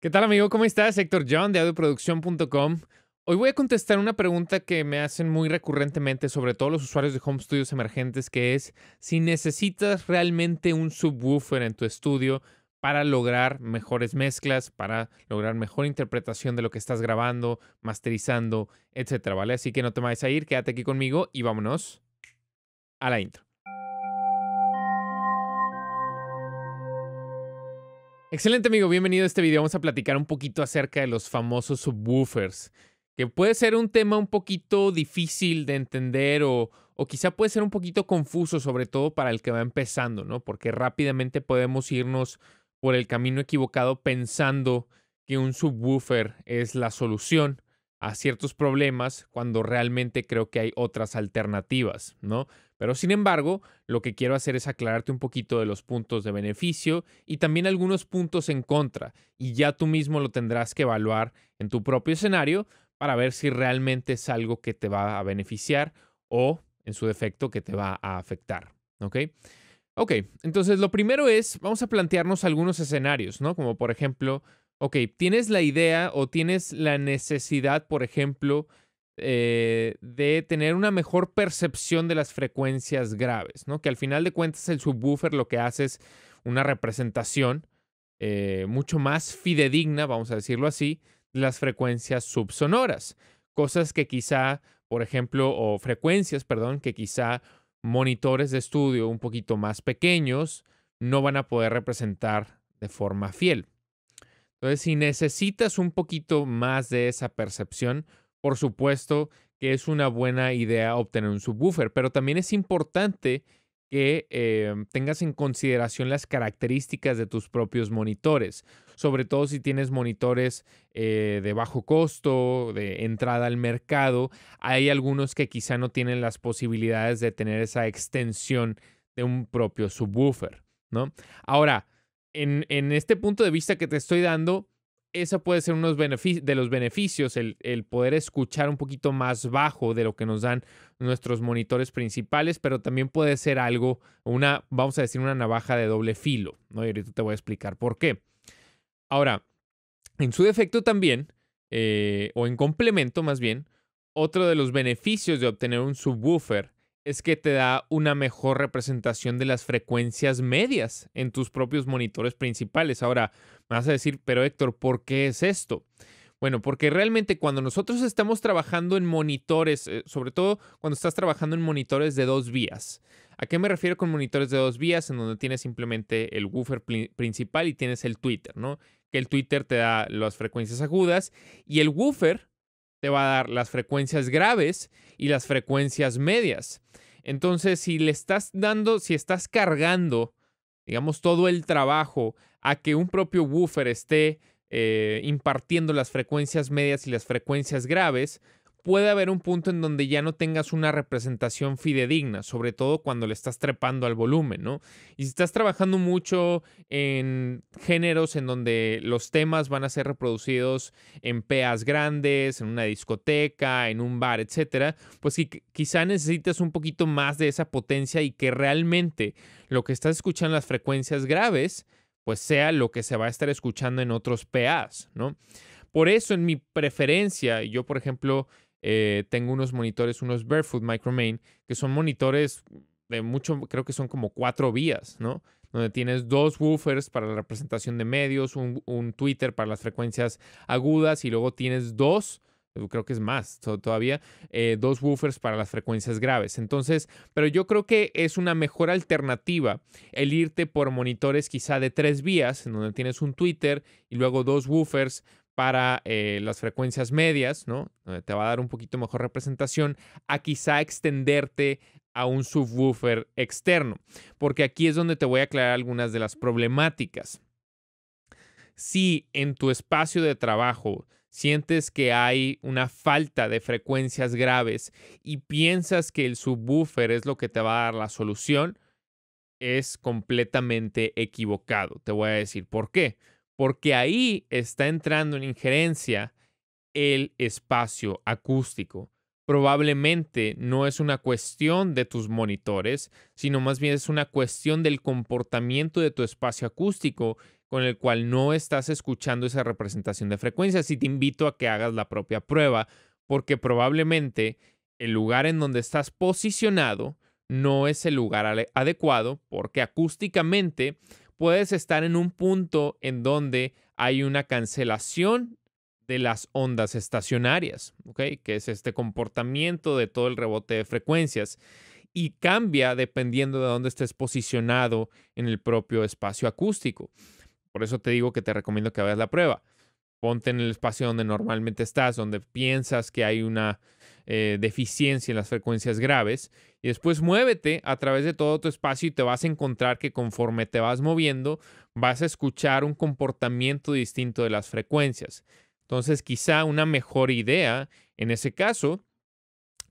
¿Qué tal amigo? ¿Cómo estás? Héctor John de audioproducción.com. Hoy voy a contestar una pregunta que me hacen muy recurrentemente, sobre todo los usuarios de home studios emergentes, que es si necesitas realmente un subwoofer en tu estudio para lograr mejores mezclas, para lograr mejor interpretación de lo que estás grabando, masterizando, etcétera, ¿vale? Así que no te vayas a ir, quédate aquí conmigo y vámonos a la intro. Excelente amigo, bienvenido a este video. Vamos a platicar un poquito acerca de los famosos subwoofers, que puede ser un tema un poquito difícil de entender o, o quizá puede ser un poquito confuso, sobre todo para el que va empezando, ¿no? Porque rápidamente podemos irnos por el camino equivocado pensando que un subwoofer es la solución a ciertos problemas cuando realmente creo que hay otras alternativas, ¿no? Pero sin embargo, lo que quiero hacer es aclararte un poquito de los puntos de beneficio y también algunos puntos en contra, y ya tú mismo lo tendrás que evaluar en tu propio escenario para ver si realmente es algo que te va a beneficiar o, en su defecto, que te va a afectar. ¿Ok? Ok, entonces lo primero es, vamos a plantearnos algunos escenarios, ¿no? Como por ejemplo, ok, tienes la idea o tienes la necesidad, por ejemplo, eh, de tener una mejor percepción de las frecuencias graves, ¿no? Que al final de cuentas el subwoofer lo que hace es una representación eh, mucho más fidedigna, vamos a decirlo así, de las frecuencias subsonoras. Cosas que quizá, por ejemplo, o frecuencias, perdón, que quizá monitores de estudio un poquito más pequeños no van a poder representar de forma fiel. Entonces, si necesitas un poquito más de esa percepción, por supuesto que es una buena idea obtener un subwoofer, pero también es importante que em, tengas en consideración las características de tus propios monitores, sobre todo si tienes monitores eh, de bajo costo, de entrada al mercado. Hay algunos que quizá no tienen las posibilidades de tener esa extensión de un propio subwoofer, ¿no? Ahora, en, en este punto de vista que te estoy dando, esa puede ser uno de los beneficios, el, poder escuchar un poquito más bajo de lo que nos dan nuestros monitores principales, pero también puede ser algo, una, vamos a decir, una navaja de doble filo, ¿no? Y ahorita te voy a explicar por qué. Ahora, en su defecto también, eh, o en complemento más bien, otro de los beneficios de obtener un subwoofer es que te da una mejor representación de las frecuencias medias en tus propios monitores principales. Ahora, me vas a decir, pero Héctor, ¿por qué es esto? Bueno, porque realmente cuando nosotros estamos trabajando en monitores, eh, sobre todo cuando estás trabajando en monitores de dos vías, ¿a qué me refiero con monitores de dos vías? En donde tienes simplemente el woofer principal y tienes el Twitter, ¿no? Que el Twitter te da las frecuencias agudas y el woofer te va a dar las frecuencias graves y las frecuencias medias. Entonces, si le estás dando, si estás cargando, digamos, todo el trabajo a que un propio woofer esté eh, impartiendo las frecuencias medias y las frecuencias graves, puede haber un punto en donde ya no tengas una representación fidedigna, sobre todo cuando le estás trepando al volumen, ¿no? Y si estás trabajando mucho en géneros en donde los temas van a ser reproducidos en peas grandes, en una discoteca, en un bar, etcétera, pues quizá necesitas un poquito más de esa potencia y que realmente lo que estás escuchando en las frecuencias graves, pues sea lo que se va a estar escuchando en otros PAs, ¿no? Por eso en mi preferencia, yo por ejemplo eh, tengo unos monitores, unos Barefoot Micromain, que son monitores de mucho, creo que son como cuatro vías, ¿no? Donde tienes dos woofers para la representación de medios, un, Twitter para las frecuencias agudas y luego tienes dos creo que es más todavía, eh, dos woofers para las frecuencias graves. Entonces, pero yo creo que es una mejor alternativa el irte por monitores quizá de tres vías, en donde tienes un Twitter y luego dos woofers para eh, las frecuencias medias, ¿no? Te va a dar un poquito mejor representación a quizá extenderte a un subwoofer externo, porque aquí es donde te voy a aclarar algunas de las problemáticas. Si en tu espacio de trabajo sientes que hay una falta de frecuencias graves y piensas que el subwoofer es lo que te va a dar la solución, es completamente equivocado. Te voy a decir por qué porque ahí está entrando en injerencia el espacio acústico. Probablemente no es una cuestión de tus monitores, sino más bien es una cuestión del comportamiento de tu espacio acústico con el cual no estás escuchando esa representación de frecuencias. Y te invito a que hagas la propia prueba, porque probablemente el lugar en donde estás posicionado no es el lugar adecuado, porque acústicamente puedes estar en un punto en donde hay una cancelación de las ondas estacionarias, que es este comportamiento de todo el rebote de frecuencias y cambia dependiendo de dónde estés posicionado en el propio espacio acústico. Por eso te digo que te recomiendo que hagas la prueba. Ponte en el espacio donde normalmente estás, donde piensas que hay una eh, deficiencia en las frecuencias graves. Y después muévete a través de todo tu espacio y te vas a encontrar que conforme te vas moviendo, vas a escuchar un comportamiento distinto de las frecuencias. Entonces, quizá una mejor idea en ese caso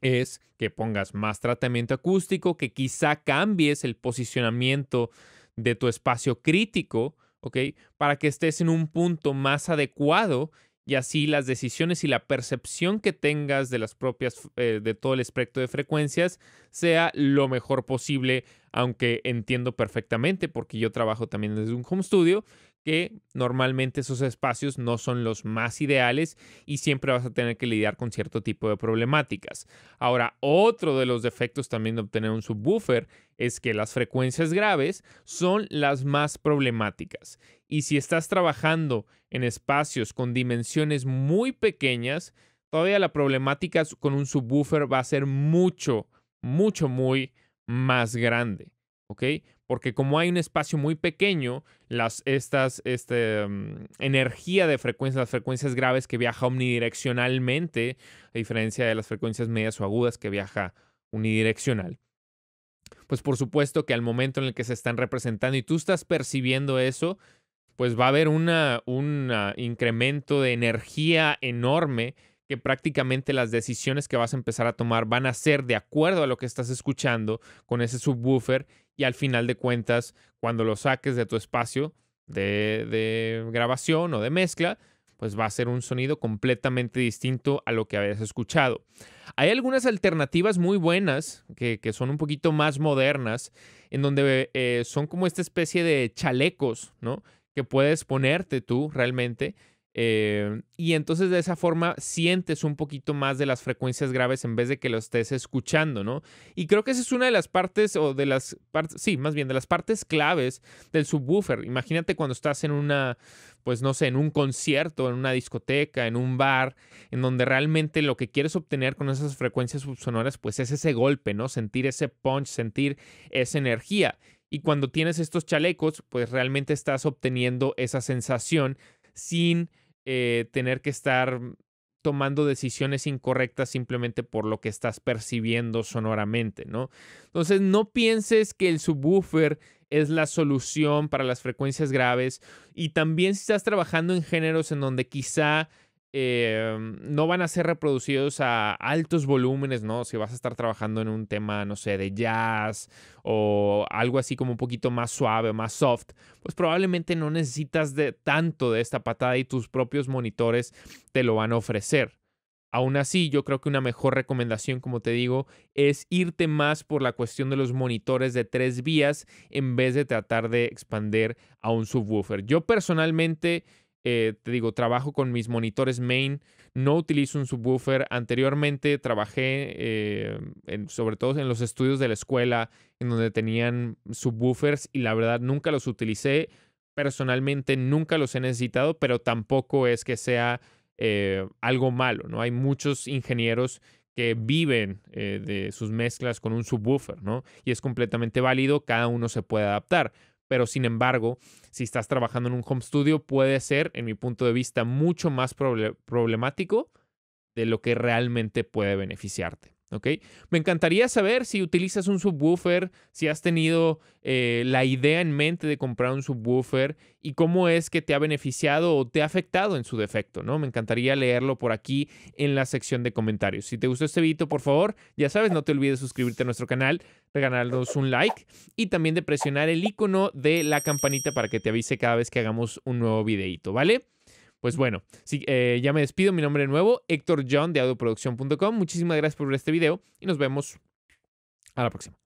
es que pongas más tratamiento acústico, que quizá cambies el posicionamiento de tu espacio crítico, ¿ok? Para que estés en un punto más adecuado y así las decisiones y la percepción que tengas de las propias eh, de todo el espectro de frecuencias sea lo mejor posible aunque entiendo perfectamente porque yo trabajo también desde un home studio que normalmente esos espacios no son los más ideales y siempre vas a tener que lidiar con cierto tipo de problemáticas. Ahora, otro de los defectos también de obtener un subwoofer es que las frecuencias graves son las más problemáticas. Y si estás trabajando en espacios con dimensiones muy pequeñas, todavía la problemática con un subwoofer va a ser mucho, mucho, muy más grande. Porque como hay un espacio muy pequeño, las, estas, este, mm, energía de frecuencias, las frecuencias graves que viaja unidireccionalmente, a diferencia de las frecuencias medias o agudas que viaja unidireccional. Pues por supuesto que al momento en el que se están representando y tú estás percibiendo eso, pues va a haber un incremento de energía enorme que prácticamente las decisiones que vas a empezar a tomar van a ser de acuerdo a lo que estás escuchando con ese subwoofer y al final de cuentas, cuando lo saques de tu espacio de, de grabación o de mezcla, pues va a ser un sonido completamente distinto a lo que habías escuchado. Hay algunas alternativas muy buenas que, son un poquito más modernas, en donde eh, son como esta especie de chalecos, ¿no? Que puedes ponerte tú realmente eh, y entonces de esa forma sientes un poquito más de las frecuencias graves en vez de que lo estés escuchando, ¿no? Y creo que esa es una de las partes, o de las partes, sí, más bien, de las partes claves del subwoofer. Imagínate cuando estás en una, pues no sé, en un concierto, en una discoteca, en un bar, en donde realmente lo que quieres obtener con esas frecuencias subsonoras, pues es ese golpe, ¿no? Sentir ese punch, sentir esa energía. Y cuando tienes estos chalecos, pues realmente estás obteniendo esa sensación sin eh, tener que estar tomando decisiones incorrectas simplemente por lo que estás percibiendo sonoramente, ¿no? Entonces, no pienses que el subwoofer es la solución para las frecuencias graves y también si estás trabajando en géneros en donde quizá eh, no van a ser reproducidos a altos volúmenes, ¿no? Si vas a estar trabajando en un tema, no sé, de jazz o algo así como un poquito más suave, más soft, pues probablemente no necesitas de tanto de esta patada y tus propios monitores te lo van a ofrecer. Aún así, yo creo que una mejor recomendación, como te digo, es irte más por la cuestión de los monitores de tres vías en vez de tratar de expander a un subwoofer. Yo personalmente eh, te digo, trabajo con mis monitores main, no utilizo un subwoofer. Anteriormente trabajé eh, sobre todo en los estudios de la escuela, en donde tenían subwoofers y la verdad nunca los utilicé. Personalmente nunca los he necesitado, pero tampoco es que sea eh, algo malo, ¿no? Hay muchos ingenieros que viven de sus mezclas con un subwoofer, ¿no? Y es completamente válido, cada uno se puede adaptar pero sin embargo, si estás trabajando en un home studio, puede ser, en mi punto de vista, mucho más problemático de lo que realmente puede beneficiarte. Ok, Me encantaría saber si utilizas un subwoofer, si has tenido eh, la idea en mente de comprar un subwoofer y cómo es que te ha beneficiado o te ha afectado en su defecto, ¿no? Me encantaría leerlo por aquí en la sección de comentarios. Si te gustó este video, por favor, ya sabes, no te olvides suscribirte a nuestro canal, regalarnos un like y también de presionar el icono de la campanita para que te avise cada vez que hagamos un nuevo videito, ¿vale? Pues bueno, eh, ya me despido. Mi nombre nuevo, Héctor John de audioproducción.com. Muchísimas gracias por ver este video y nos vemos a la próxima.